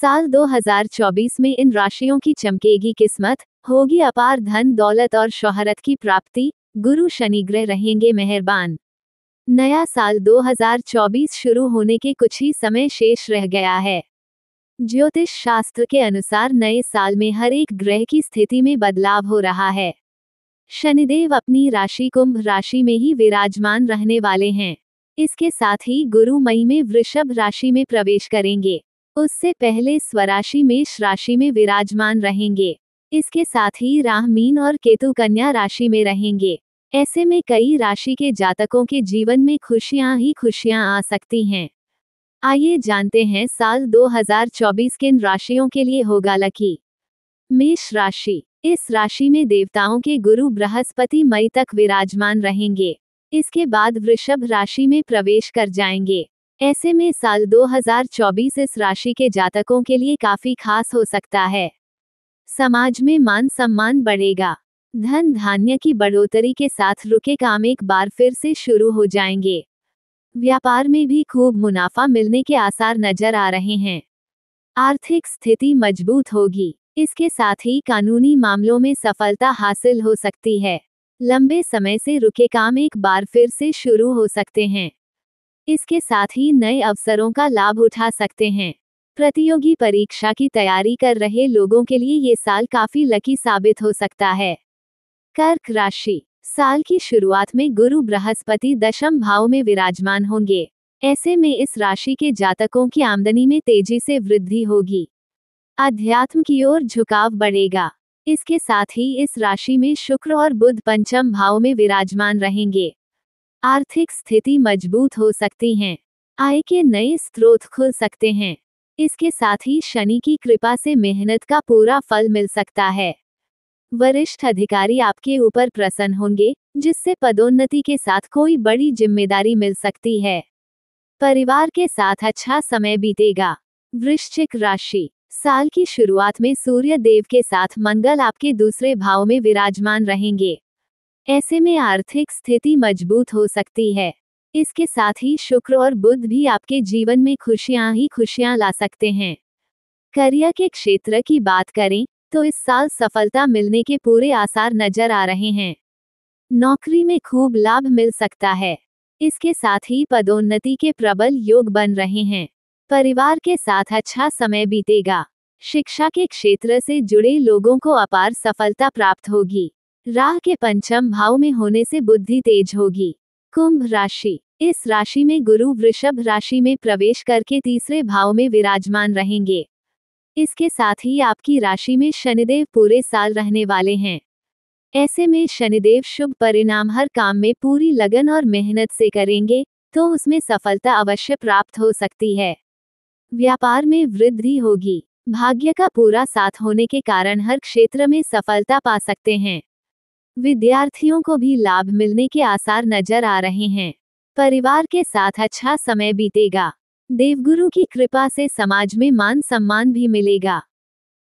साल 2024 में इन राशियों की चमकेगी किस्मत होगी अपार धन दौलत और शोहरत की प्राप्ति गुरु शनि ग्रह रहेंगे मेहरबान नया साल 2024 शुरू होने के कुछ ही समय शेष रह गया है ज्योतिष शास्त्र के अनुसार नए साल में हर एक ग्रह की स्थिति में बदलाव हो रहा है शनिदेव अपनी राशि कुंभ राशि में ही विराजमान रहने वाले हैं इसके साथ ही गुरु मई में वृषभ राशि में प्रवेश करेंगे उससे पहले स्वराशि मेष राशि में विराजमान रहेंगे इसके साथ ही राह मीन और केतु कन्या राशि में रहेंगे ऐसे में कई राशि के जातकों के जीवन में खुशियां ही खुशियां आ सकती हैं आइए जानते हैं साल 2024 किन राशियों के लिए होगा लकी मेष राशि इस राशि में देवताओं के गुरु बृहस्पति मई तक विराजमान रहेंगे इसके बाद वृषभ राशि में प्रवेश कर जाएंगे ऐसे में साल 2024 इस राशि के जातकों के लिए काफी खास हो सकता है समाज में मान सम्मान बढ़ेगा धन धान्य की बढ़ोतरी के साथ रुके काम एक बार फिर से शुरू हो जाएंगे व्यापार में भी खूब मुनाफा मिलने के आसार नजर आ रहे हैं आर्थिक स्थिति मजबूत होगी इसके साथ ही कानूनी मामलों में सफलता हासिल हो सकती है लंबे समय से रुके काम एक बार फिर से शुरू हो सकते हैं इसके साथ ही नए अवसरों का लाभ उठा सकते हैं प्रतियोगी परीक्षा की तैयारी कर रहे लोगों के लिए ये साल काफी लकी साबित हो सकता है कर्क राशि साल की शुरुआत में गुरु बृहस्पति दशम भाव में विराजमान होंगे ऐसे में इस राशि के जातकों की आमदनी में तेजी से वृद्धि होगी अध्यात्म की ओर झुकाव बढ़ेगा इसके साथ ही इस राशि में शुक्र और बुध पंचम भाव में विराजमान रहेंगे आर्थिक स्थिति मजबूत हो सकती है आय के नए स्रोत खुल सकते हैं इसके साथ ही शनि की कृपा से मेहनत का पूरा फल मिल सकता है वरिष्ठ अधिकारी आपके ऊपर प्रसन्न होंगे जिससे पदोन्नति के साथ कोई बड़ी जिम्मेदारी मिल सकती है परिवार के साथ अच्छा समय बीतेगा वृश्चिक राशि साल की शुरुआत में सूर्य देव के साथ मंगल आपके दूसरे भाव में विराजमान रहेंगे ऐसे में आर्थिक स्थिति मजबूत हो सकती है इसके साथ ही शुक्र और बुध भी आपके जीवन में खुशियां ही खुशियां ला सकते हैं करियर के क्षेत्र की बात करें तो इस साल सफलता मिलने के पूरे आसार नजर आ रहे हैं नौकरी में खूब लाभ मिल सकता है इसके साथ ही पदोन्नति के प्रबल योग बन रहे हैं परिवार के साथ अच्छा समय बीतेगा शिक्षा के क्षेत्र से जुड़े लोगों को अपार सफलता प्राप्त होगी राह के पंचम भाव में होने से बुद्धि तेज होगी कुंभ राशि इस राशि में गुरु वृषभ राशि में प्रवेश करके तीसरे भाव में विराजमान रहेंगे इसके साथ ही आपकी राशि में शनिदेव पूरे साल रहने वाले हैं ऐसे में शनिदेव शुभ परिणाम हर काम में पूरी लगन और मेहनत से करेंगे तो उसमें सफलता अवश्य प्राप्त हो सकती है व्यापार में वृद्धि होगी भाग्य का पूरा साथ होने के कारण हर क्षेत्र में सफलता पा सकते हैं विद्यार्थियों को भी लाभ मिलने के आसार नजर आ रहे हैं परिवार के साथ अच्छा समय बीतेगा देवगुरु की कृपा से समाज में मान सम्मान भी मिलेगा